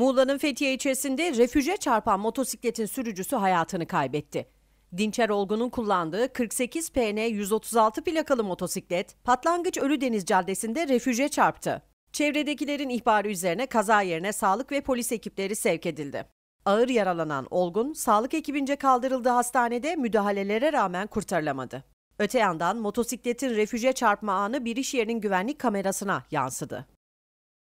Muğla'nın Fethiye ilçesinde refüje çarpan motosikletin sürücüsü hayatını kaybetti. Dinçer Olgun'un kullandığı 48 PN 136 plakalı motosiklet Patlangaç Ölüdeniz Caddesi'nde refüje çarptı. Çevredekilerin ihbarı üzerine kaza yerine sağlık ve polis ekipleri sevk edildi. Ağır yaralanan Olgun, sağlık ekibince kaldırıldığı hastanede müdahalelere rağmen kurtarılamadı. Öte yandan motosikletin refüje çarpma anı bir iş yerinin güvenlik kamerasına yansıdı.